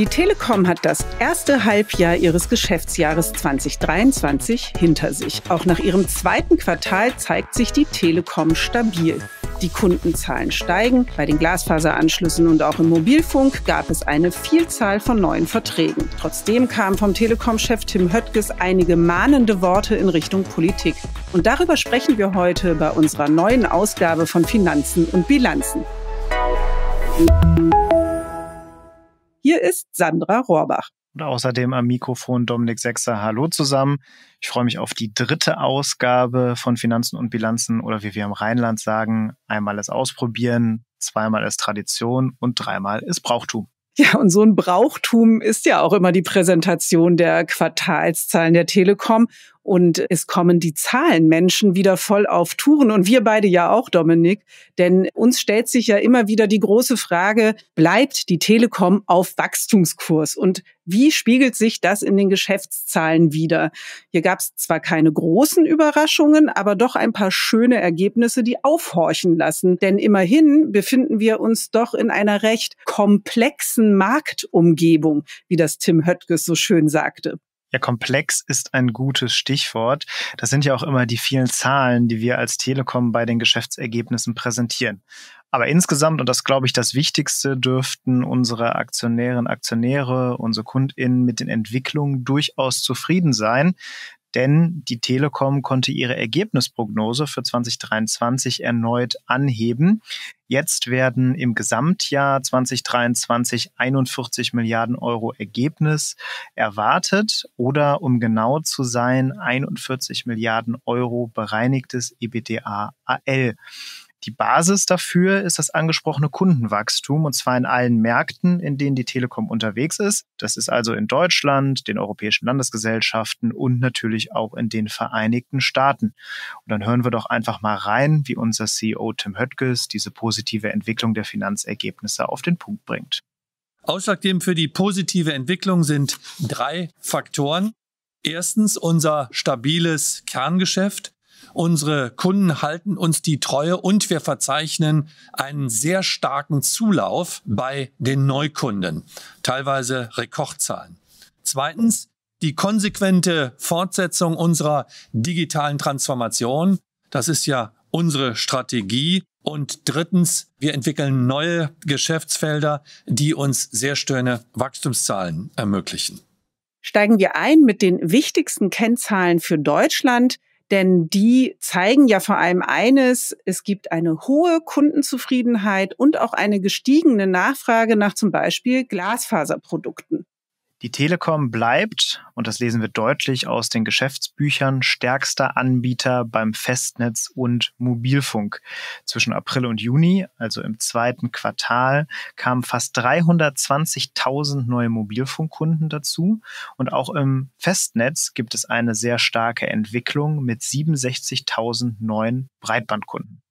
Die Telekom hat das erste Halbjahr ihres Geschäftsjahres 2023 hinter sich. Auch nach ihrem zweiten Quartal zeigt sich die Telekom stabil. Die Kundenzahlen steigen. Bei den Glasfaseranschlüssen und auch im Mobilfunk gab es eine Vielzahl von neuen Verträgen. Trotzdem kamen vom Telekom-Chef Tim Höttges einige mahnende Worte in Richtung Politik. Und darüber sprechen wir heute bei unserer neuen Ausgabe von Finanzen und Bilanzen. Musik hier ist Sandra Rohrbach. Und außerdem am Mikrofon Dominik Sechser. Hallo zusammen. Ich freue mich auf die dritte Ausgabe von Finanzen und Bilanzen oder wie wir im Rheinland sagen, einmal ist Ausprobieren, zweimal ist Tradition und dreimal ist Brauchtum. Ja, und so ein Brauchtum ist ja auch immer die Präsentation der Quartalszahlen der Telekom. Und es kommen die Zahlenmenschen wieder voll auf Touren und wir beide ja auch, Dominik. Denn uns stellt sich ja immer wieder die große Frage, bleibt die Telekom auf Wachstumskurs? Und wie spiegelt sich das in den Geschäftszahlen wieder? Hier gab es zwar keine großen Überraschungen, aber doch ein paar schöne Ergebnisse, die aufhorchen lassen. Denn immerhin befinden wir uns doch in einer recht komplexen Marktumgebung, wie das Tim Höttges so schön sagte. Ja, komplex ist ein gutes Stichwort. Das sind ja auch immer die vielen Zahlen, die wir als Telekom bei den Geschäftsergebnissen präsentieren. Aber insgesamt, und das glaube ich das Wichtigste, dürften unsere Aktionärinnen, Aktionäre, unsere KundInnen mit den Entwicklungen durchaus zufrieden sein denn die Telekom konnte ihre Ergebnisprognose für 2023 erneut anheben. Jetzt werden im Gesamtjahr 2023 41 Milliarden Euro Ergebnis erwartet oder um genau zu sein 41 Milliarden Euro bereinigtes EBDA AL. Die Basis dafür ist das angesprochene Kundenwachstum und zwar in allen Märkten, in denen die Telekom unterwegs ist. Das ist also in Deutschland, den europäischen Landesgesellschaften und natürlich auch in den Vereinigten Staaten. Und dann hören wir doch einfach mal rein, wie unser CEO Tim Höttges diese positive Entwicklung der Finanzergebnisse auf den Punkt bringt. Ausschlaggebend für die positive Entwicklung sind drei Faktoren. Erstens unser stabiles Kerngeschäft Unsere Kunden halten uns die Treue und wir verzeichnen einen sehr starken Zulauf bei den Neukunden, teilweise Rekordzahlen. Zweitens, die konsequente Fortsetzung unserer digitalen Transformation. Das ist ja unsere Strategie. Und drittens, wir entwickeln neue Geschäftsfelder, die uns sehr schöne Wachstumszahlen ermöglichen. Steigen wir ein mit den wichtigsten Kennzahlen für Deutschland denn die zeigen ja vor allem eines, es gibt eine hohe Kundenzufriedenheit und auch eine gestiegene Nachfrage nach zum Beispiel Glasfaserprodukten. Die Telekom bleibt, und das lesen wir deutlich aus den Geschäftsbüchern, stärkster Anbieter beim Festnetz und Mobilfunk. Zwischen April und Juni, also im zweiten Quartal, kamen fast 320.000 neue Mobilfunkkunden dazu. Und auch im Festnetz gibt es eine sehr starke Entwicklung mit 67.000 neuen Breitbandkunden.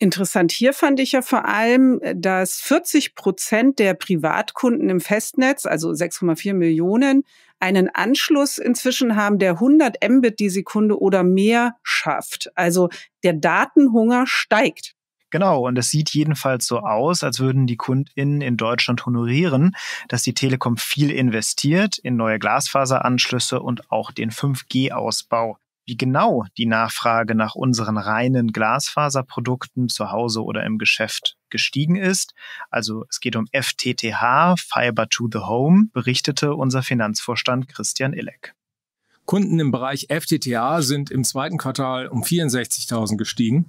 Interessant hier fand ich ja vor allem, äh, dass 40 Prozent der Privatkunden im Festnetz, also 6,4 Millionen, einen Anschluss inzwischen haben, der 100 Mbit die Sekunde oder mehr schafft. Also der Datenhunger steigt. Genau, und es sieht jedenfalls so aus, als würden die KundInnen in Deutschland honorieren, dass die Telekom viel investiert in neue Glasfaseranschlüsse und auch den 5G-Ausbau. Wie genau die Nachfrage nach unseren reinen Glasfaserprodukten zu Hause oder im Geschäft gestiegen ist, also es geht um FTTH, Fiber to the Home, berichtete unser Finanzvorstand Christian Illek. Kunden im Bereich FTTA sind im zweiten Quartal um 64.000 gestiegen.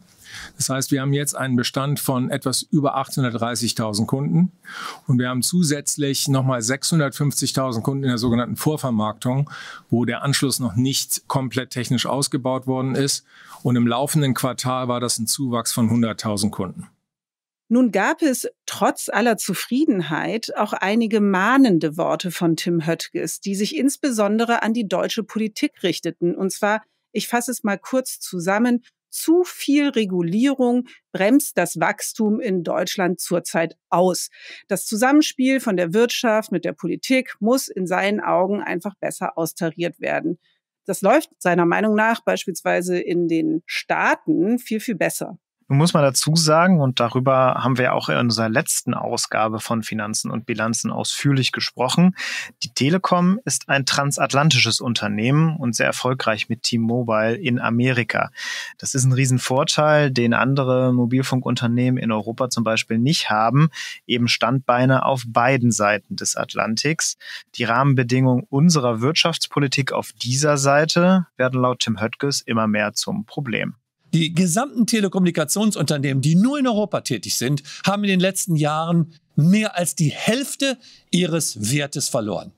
Das heißt, wir haben jetzt einen Bestand von etwas über 830.000 Kunden und wir haben zusätzlich nochmal 650.000 Kunden in der sogenannten Vorvermarktung, wo der Anschluss noch nicht komplett technisch ausgebaut worden ist. Und im laufenden Quartal war das ein Zuwachs von 100.000 Kunden. Nun gab es trotz aller Zufriedenheit auch einige mahnende Worte von Tim Höttges, die sich insbesondere an die deutsche Politik richteten. Und zwar, ich fasse es mal kurz zusammen, zu viel Regulierung bremst das Wachstum in Deutschland zurzeit aus. Das Zusammenspiel von der Wirtschaft mit der Politik muss in seinen Augen einfach besser austariert werden. Das läuft seiner Meinung nach beispielsweise in den Staaten viel, viel besser. Nun muss man dazu sagen, und darüber haben wir auch in unserer letzten Ausgabe von Finanzen und Bilanzen ausführlich gesprochen, die Telekom ist ein transatlantisches Unternehmen und sehr erfolgreich mit T-Mobile in Amerika. Das ist ein Riesenvorteil, den andere Mobilfunkunternehmen in Europa zum Beispiel nicht haben, eben Standbeine auf beiden Seiten des Atlantiks. Die Rahmenbedingungen unserer Wirtschaftspolitik auf dieser Seite werden laut Tim Höttges immer mehr zum Problem. Die gesamten Telekommunikationsunternehmen, die nur in Europa tätig sind, haben in den letzten Jahren mehr als die Hälfte ihres Wertes verloren.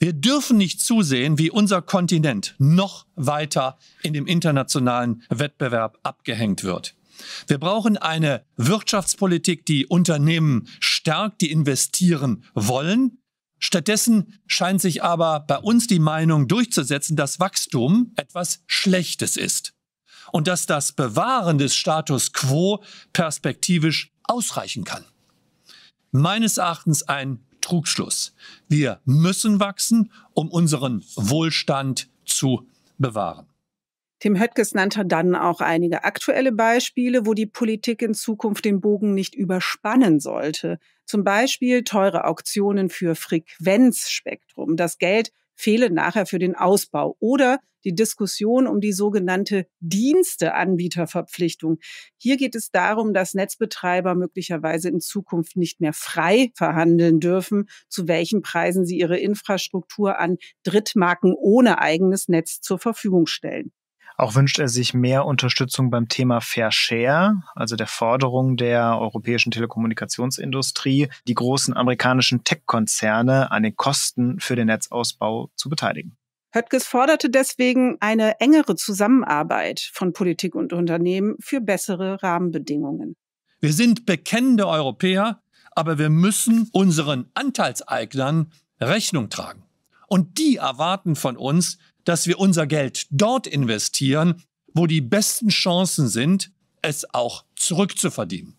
Wir dürfen nicht zusehen, wie unser Kontinent noch weiter in dem internationalen Wettbewerb abgehängt wird. Wir brauchen eine Wirtschaftspolitik, die Unternehmen stärkt, die investieren wollen. Stattdessen scheint sich aber bei uns die Meinung durchzusetzen, dass Wachstum etwas Schlechtes ist und dass das Bewahren des Status quo perspektivisch ausreichen kann. Meines Erachtens ein Trugschluss. Wir müssen wachsen, um unseren Wohlstand zu bewahren. Tim Höttges nannte dann auch einige aktuelle Beispiele, wo die Politik in Zukunft den Bogen nicht überspannen sollte. Zum Beispiel teure Auktionen für Frequenzspektrum. Das Geld fehlen nachher für den Ausbau. Oder die Diskussion um die sogenannte Diensteanbieterverpflichtung. Hier geht es darum, dass Netzbetreiber möglicherweise in Zukunft nicht mehr frei verhandeln dürfen, zu welchen Preisen sie ihre Infrastruktur an Drittmarken ohne eigenes Netz zur Verfügung stellen. Auch wünscht er sich mehr Unterstützung beim Thema Fair Share, also der Forderung der europäischen Telekommunikationsindustrie, die großen amerikanischen Tech-Konzerne an den Kosten für den Netzausbau zu beteiligen. Höttges forderte deswegen eine engere Zusammenarbeit von Politik und Unternehmen für bessere Rahmenbedingungen. Wir sind bekennende Europäer, aber wir müssen unseren Anteilseignern Rechnung tragen. Und die erwarten von uns, dass wir unser Geld dort investieren, wo die besten Chancen sind, es auch zurückzuverdienen.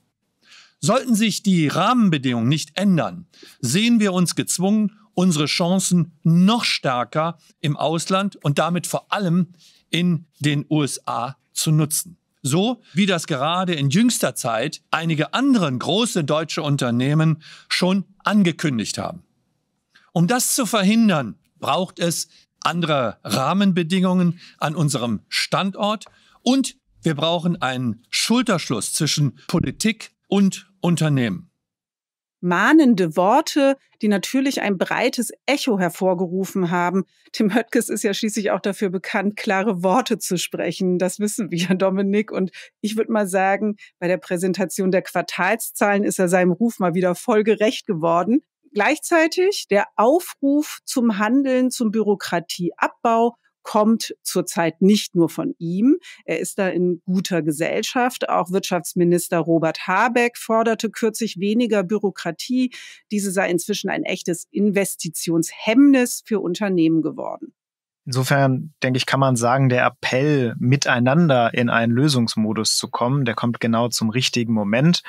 Sollten sich die Rahmenbedingungen nicht ändern, sehen wir uns gezwungen, unsere Chancen noch stärker im Ausland und damit vor allem in den USA zu nutzen. So wie das gerade in jüngster Zeit einige anderen große deutsche Unternehmen schon angekündigt haben. Um das zu verhindern, braucht es anderer Rahmenbedingungen an unserem Standort und wir brauchen einen Schulterschluss zwischen Politik und Unternehmen. Mahnende Worte, die natürlich ein breites Echo hervorgerufen haben. Tim Höttges ist ja schließlich auch dafür bekannt, klare Worte zu sprechen. Das wissen wir, Dominik. Und ich würde mal sagen, bei der Präsentation der Quartalszahlen ist er seinem Ruf mal wieder voll gerecht geworden. Gleichzeitig der Aufruf zum Handeln, zum Bürokratieabbau kommt zurzeit nicht nur von ihm. Er ist da in guter Gesellschaft. Auch Wirtschaftsminister Robert Habeck forderte kürzlich weniger Bürokratie. Diese sei inzwischen ein echtes Investitionshemmnis für Unternehmen geworden. Insofern denke ich, kann man sagen, der Appell, miteinander in einen Lösungsmodus zu kommen, der kommt genau zum richtigen Moment.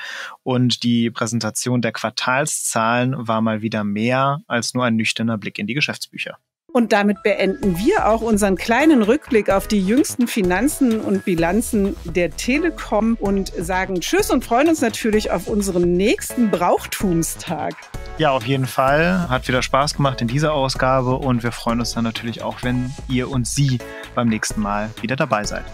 Und die Präsentation der Quartalszahlen war mal wieder mehr als nur ein nüchterner Blick in die Geschäftsbücher. Und damit beenden wir auch unseren kleinen Rückblick auf die jüngsten Finanzen und Bilanzen der Telekom und sagen Tschüss und freuen uns natürlich auf unseren nächsten Brauchtumstag. Ja, auf jeden Fall. Hat wieder Spaß gemacht in dieser Ausgabe und wir freuen uns dann natürlich auch, wenn ihr und sie beim nächsten Mal wieder dabei seid.